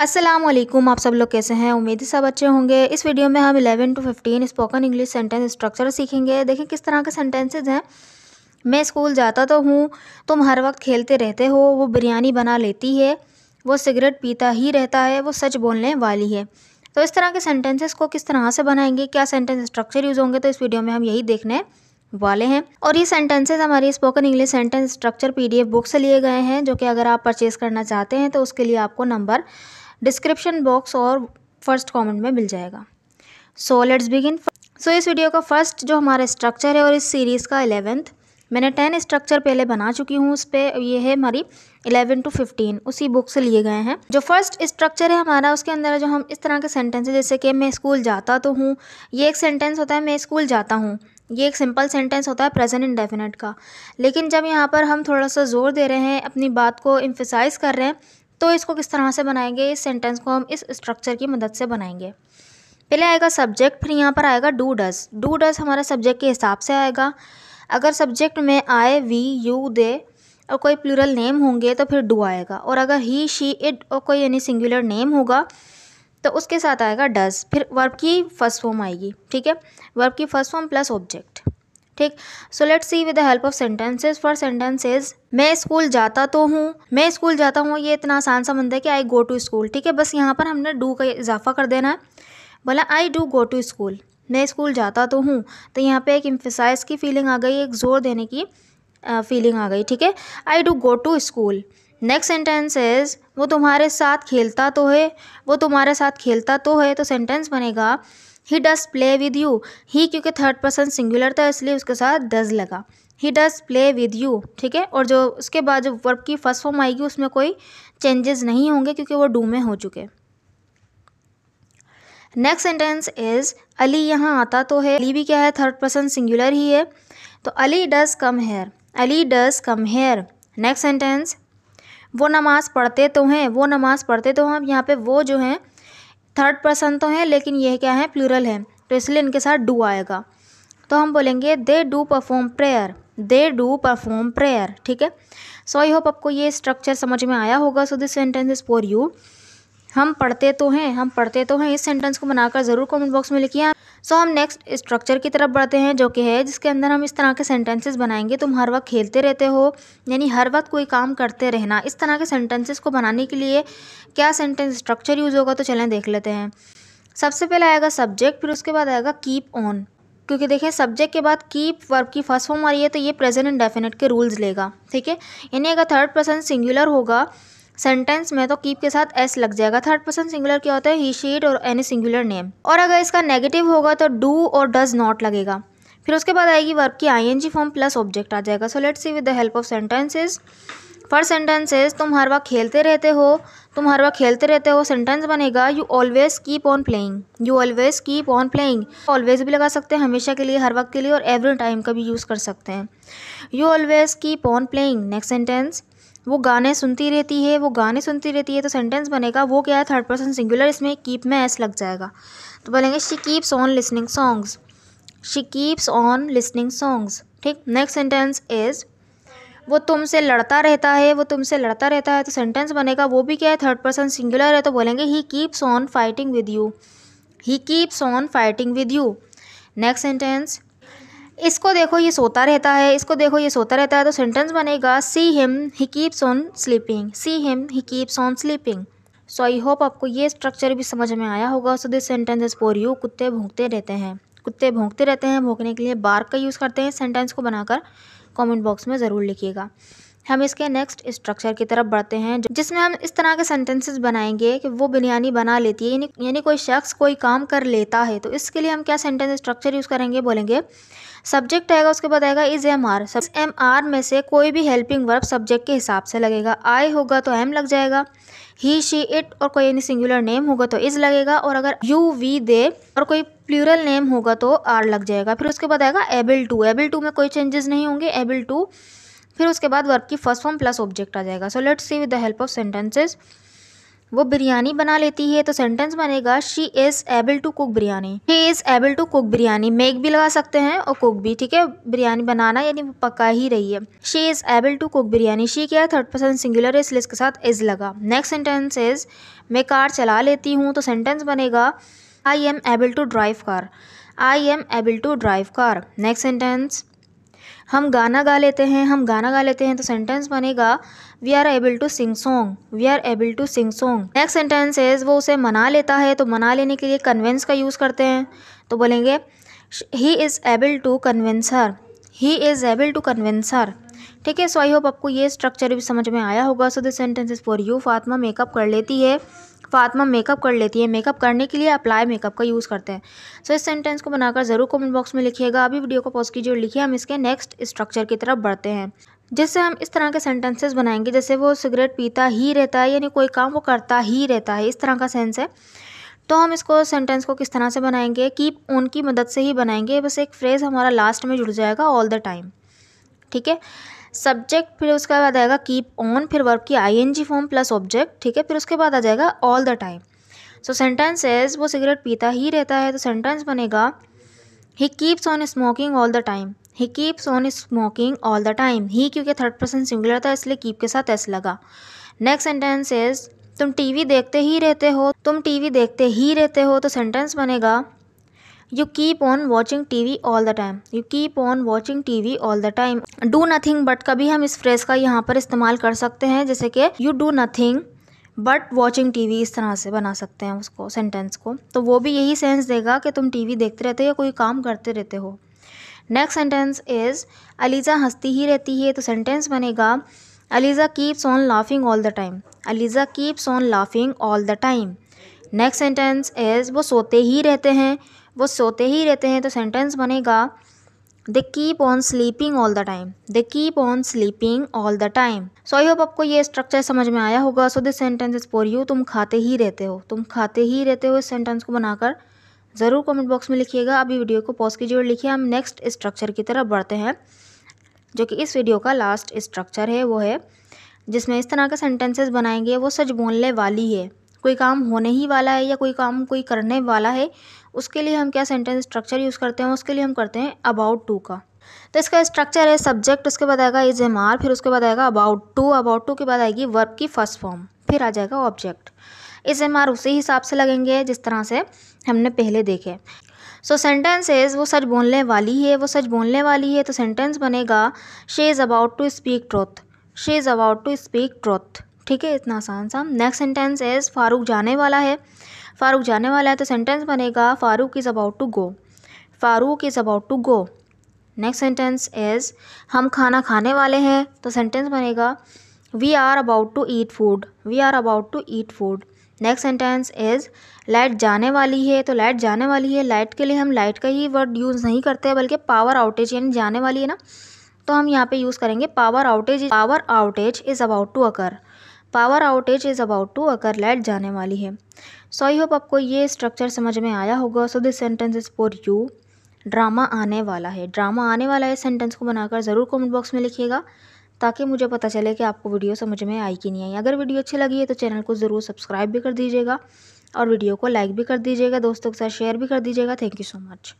असलम आप सब लोग कैसे हैं उम्मीद सब अच्छे होंगे इस वीडियो में हम 11 to 15 spoken English sentence structure सीखेंगे देखें किस तरह के सेंटेंसेज हैं मैं स्कूल जाता तो हूँ तुम हर वक्त खेलते रहते हो वो बिरयानी बना लेती है वो सिगरेट पीता ही रहता है वो सच बोलने वाली है तो इस तरह के सेंटेंसेस को किस तरह से बनाएंगे क्या सेंटेंस स्ट्रक्चर यूज़ होंगे तो इस वीडियो में हम यही देखने वाले हैं और ये सेंटेंसेस हमारी spoken English sentence structure PDF book से लिए गए हैं जो कि अगर आप परचेज़ करना चाहते हैं तो उसके लिए आपको नंबर डिस्क्रिप्शन बॉक्स और फर्स्ट कमेंट में मिल जाएगा सो लेट्स बिगिन सो इस वीडियो का फर्स्ट जो हमारा स्ट्रक्चर है और इस सीरीज़ का एलेवेंथ मैंने टेन स्ट्रक्चर पहले बना चुकी हूँ उस पर ये है हमारी इलेवन टू फिफ्टीन उसी बुक से लिए गए हैं जो फर्स्ट स्ट्रक्चर है हमारा उसके अंदर जो हम इस तरह के सेंटेंस है जैसे कि मैं स्कूल जाता तो हूँ ये एक सेंटेंस होता है मैं स्कूल जाता हूँ ये एक सिंपल सेंटेंस होता है प्रेजेंट इंडेफिनेट का लेकिन जब यहाँ पर हम थोड़ा सा जोर दे रहे हैं अपनी बात को इम्फिसाइज कर रहे हैं तो इसको किस तरह से बनाएंगे इस सेंटेंस को हम इस स्ट्रक्चर की मदद से बनाएंगे पहले आएगा सब्जेक्ट फिर यहाँ पर आएगा डू डस डू डस हमारा सब्जेक्ट के हिसाब से आएगा अगर सब्जेक्ट में आए वी यू दे और कोई प्लूरल नेम होंगे तो फिर डू आएगा और अगर ही शी इट और कोई यानी सिंगुलर नेम होगा तो उसके साथ आएगा डज फिर वर्ब की फर्स्ट फॉर्म आएगी ठीक है वर्ब की फर्स्ट फॉर्म प्लस ऑब्जेक्ट ठीक so let see with the help of sentences for sentences मैं स्कूल जाता तो हूँ मैं स्कूल जाता हूँ ये इतना आसान सा बनता है कि आई गो टू स्कूल ठीक है बस यहाँ पर हमने डू का इजाफा कर देना है बोला I do go to school मैं स्कूल जाता तो हूँ तो यहाँ पे एक इम्फिसाइज की फीलिंग आ गई एक ज़ोर देने की फीलिंग आ गई ठीक है I do go to school next sentence is वो तुम्हारे साथ खेलता तो है वो तुम्हारे साथ खेलता तो है तो सेंटेंस बनेगा he does play with you he क्योंकि थर्ड पर्सन सिंगुलर था इसलिए उसके साथ डज लगा he does play with you ठीक है और जो उसके बाद जो वर्ब की फर्स्ट फॉर्म आएगी उसमें कोई चेंजेस नहीं होंगे क्योंकि वो डू में हो चुके नेक्स्ट सेंटेंस इज अली यहाँ आता तो है अली भी क्या है थर्ड पर्सन सिंगुलर ही है तो Ali does come here Ali does come here next sentence वो नमाज़ पढ़ते तो हैं वो नमाज़ पढ़ते तो हम यहाँ पे वो जो हैं थर्ड पर्सन तो है लेकिन यह क्या है प्लूरल है तो इसलिए इनके साथ डू आएगा तो हम बोलेंगे they do perform prayer they do perform prayer ठीक है सो आई होप आपको ये स्ट्रक्चर समझ में आया होगा so this sentence is for you हम पढ़ते तो हैं हम पढ़ते तो हैं इस सेंटेंस को बनाकर ज़रूर कमेंट बॉक्स में लिखिए सो हम नेक्स्ट स्ट्रक्चर की तरफ बढ़ते हैं जो कि है जिसके अंदर हम इस तरह के सेंटेंसेस बनाएंगे तुम हर वक्त खेलते रहते हो यानी हर वक्त कोई काम करते रहना इस तरह के सेंटेंसेस को बनाने के लिए क्या सेंटेंस स्ट्रक्चर यूज़ होगा तो चलें देख लेते हैं सबसे पहले आएगा सब्जेक्ट फिर उसके बाद आएगा कीप ऑन क्योंकि देखें सब्जेक्ट के बाद कीप वर्ब की फर्स्ट फॉर्म आ रही है तो ये प्रेजेंट इंडेफिनेट के रूल्स लेगा ठीक है यानी अगर थर्ड पर्सन सिंगुलर होगा सेंटेंस में तो कीप के साथ एस लग जाएगा थर्ड पर्सन सिंगुलर क्या होता है ही शीट और एनी सिंगुलर नेम और अगर इसका नेगेटिव होगा तो डू और डज नॉट लगेगा फिर उसके बाद आएगी वर्ब की आईएनजी फॉर्म प्लस ऑब्जेक्ट आ जाएगा so let's see with the help of sentences first sentence is तुम हर वक्त खेलते रहते हो तुम हर वक्त खेलते रहते हो सेंटेंस बनेगा you always keep on playing you always keep on playing always भी लगा सकते हैं हमेशा के लिए हर वक्त के लिए और एवरी टाइम का भी यूज़ कर सकते हैं you always keep on playing next sentence वो गाने सुनती रहती है वो गाने सुनती रहती है तो सेंटेंस बनेगा वो क्या है थर्ड पर्सन सिंगुलर इसमें कीप में एस लग जाएगा तो बोलेंगे she keeps on listening songs she keeps on listening songs ठीक नेक्स्ट सेंटेंस इज़ वो तुमसे लड़ता रहता है वो तुमसे लड़ता रहता है तो सेंटेंस बनेगा वो भी क्या है थर्ड पर्सन सिंगुलर है तो बोलेंगे he keeps on fighting with you he keeps on fighting with you next sentence इसको देखो ये सोता रहता है इसको देखो ये सोता रहता है तो सेंटेंस बनेगा see him he keeps on sleeping see him he keeps on sleeping so I hope आपको ये स्ट्रक्चर भी समझ में आया होगा so this sentence is for you कुत्ते भोंकते रहते हैं कुत्ते भोंकते रहते हैं भोंकने के लिए बार का यूज़ करते हैं सेंटेंस को बनाकर कमेंट बॉक्स में ज़रूर लिखिएगा हम इसके नेक्स्ट स्ट्रक्चर की तरफ बढ़ते हैं जिसमें हम इस तरह के सेंटेंसेस बनाएंगे कि वो बिरयानी बना लेती है यानी कोई शख्स कोई काम कर लेता है तो इसके लिए हम क्या सेंटेंस स्ट्रक्चर यूज़ करेंगे बोलेंगे सब्जेक्ट आएगा उसके बाद आएगा इज एम आर सब एम आर में से कोई भी हेल्पिंग वर्क सब्जेक्ट के हिसाब से लगेगा आई होगा तो एम लग जाएगा ही शी इट और कोई यानी सिंगुलर नेम होगा तो इज लगेगा और अगर यू वी दे और कोई प्लूरल नेम होगा तो आर लग जाएगा फिर उसके बाद आएगा एबल टू एबल टू में कोई चेंजेस नहीं होंगे एबल टू फिर उसके बाद वर्ब की फर्स्ट फॉर्म प्लस ऑब्जेक्ट आ जाएगा so let's see with the help of sentences वो बिरयानी बना लेती है तो सेंटेंस बनेगा she is able to cook biryani he is able to cook biryani make भी लगा सकते हैं और कुक भी ठीक है बिरयानी बनाना यानी पका ही रही है she is able to cook biryani she क्या है थर्ड पर्सन सिंगुलर है इसलिए इसके साथ इज़ लगा नेक्स्ट सेंटेंस इज़ मैं कार चला लेती हूँ तो सेंटेंस बनेगा I am able to drive car I am able to drive car next sentence हम गाना गा लेते हैं हम गाना गा लेते हैं तो सेंटेंस बनेगा we are able to sing song we are able to sing song next sentence is वो उसे मना लेता है तो मना लेने के लिए कन्वेंस का यूज़ करते हैं तो बोलेंगे he is able to convince her he is able to convince her ठीक है सो आई होप आपको ये स्ट्रक्चर भी समझ में आया होगा so this sentence is for you Fatima makeup कर लेती है फातमा मेकअप कर लेती है मेकअप करने के लिए अप्लाई मेकअप का यूज़ करते हैं सो इस सेंटेंस को बनाकर ज़रूर कमेंट बॉक्स में लिखिएगा अभी वीडियो को पॉज कीजिए और लिखिए हम इसके नेक्स्ट स्ट्रक्चर की तरफ बढ़ते हैं जिससे हम इस तरह के सेंटेंसेस बनाएंगे जैसे वो सिगरेट पीता ही रहता है यानी कोई काम वो करता ही रहता है इस तरह का सेंस है तो हम इसको सेंटेंस को किस तरह से बनाएंगे कि उनकी मदद से ही बनाएंगे बस एक फ्रेज़ हमारा लास्ट में जुड़ जाएगा ऑल द टाइम ठीक है सब्जेक्ट फिर उसके बाद आएगा कीप ऑन फिर वर्क की आईएनजी फॉर्म प्लस ऑब्जेक्ट ठीक है फिर उसके बाद आ जाएगा all the time so sentence is वो सिगरेट पीता ही रहता है तो सेंटेंस बनेगा he keeps on smoking all the time he keeps on smoking all the time he क्योंकि थर्ड पर्सन सिंगुलर था इसलिए कीप के साथ एस लगा नेक्स्ट सेंटेंस इज तुम टीवी देखते ही रहते हो तुम टीवी देखते ही रहते हो तो सेंटेंस बनेगा you keep on watching T V all the time you keep on watching T V all the time do nothing का भी हम इस फ्रेज का यहाँ पर इस्तेमाल कर सकते हैं जैसे कि you do nothing but watching T V इस तरह से बना सकते हैं उसको सेंटेंस को तो वो भी यही सेंस देगा कि तुम टी वी देखते रहते हो या कोई काम करते रहते हो नेक्स्ट सेंटेंस इज़ अलीज़ा हंसती ही रहती है तो सेंटेंस बनेगा Aliza keeps on laughing all the time Aliza keeps on laughing all the time next sentence is वो सोते ही रहते हैं वो सोते ही रहते हैं तो सेंटेंस बनेगा they keep on sleeping all the time they keep on sleeping all the time so I hope आपको ये स्ट्रक्चर समझ में आया होगा so this sentence is for you तुम खाते ही रहते हो तुम खाते ही रहते हो इस सेंटेंस को बनाकर ज़रूर कमेंट बॉक्स में लिखिएगा अभी वीडियो को पॉज कीजिए और लिखिए हम नेक्स्ट स्ट्रक्चर की तरफ बढ़ते हैं जो कि इस वीडियो का लास्ट स्ट्रक्चर है वो है जिसमें इस तरह के सेंटेंसेस बनाएंगे वो सच बोलने वाली है कोई काम होने ही वाला है या कोई काम कोई करने वाला है उसके लिए हम क्या सेंटेंस स्ट्रक्चर यूज़ करते हैं उसके लिए हम करते हैं अबाउट टू का तो इसका स्ट्रक्चर है सब्जेक्ट उसके बाद आएगा इज एम आर फिर उसके बाद आएगा अबाउट टू अबाउट टू के बाद आएगी वर्ब की फर्स्ट फॉर्म फिर आ जाएगा ऑब्जेक्ट इज एम आर उसी हिसाब से लगेंगे जिस तरह से हमने पहले देखे सो सेंटेंस सेंटेंसेज वो सच बोलने वाली है वो सच बोलने वाली है तो सेंटेंस बनेगा she is about to speak truth she is about to speak truth ठीक है इतना आसान सा नेक्स्ट सेंटेंस इज़ फ़ारूक जाने वाला है फ़ारूक जाने वाला है तो सेंटेंस बनेगा Farooq is about to go Farooq is about to go next sentence is हम खाना खाने वाले हैं तो सेंटेंस बनेगा we are about to eat food we are about to eat food next sentence is light जाने वाली है तो लाइट जाने वाली है लाइट के लिए हम लाइट का ही वर्ड यूज़ नहीं करते बल्कि पावर आउटेज यानी जाने वाली है ना तो हम यहाँ पे यूज़ करेंगे power outage power outage is about to occur power outage is about to occur light जाने वाली है सो आई होप आपको ये स्ट्रक्चर समझ में आया होगा so this sentence is for you drama आने वाला है ड्रामा आने वाला है सेंटेंस को बनाकर ज़रूर कमेंट बॉक्स में लिखिएगा ताकि मुझे पता चले कि आपको वीडियो समझ में आई कि नहीं आई अगर वीडियो अच्छी लगी है तो चैनल को ज़रूर सब्सक्राइब भी कर दीजिएगा और वीडियो को लाइक भी कर दीजिएगा दोस्तों के साथ शेयर भी कर दीजिएगा थैंक यू सो मच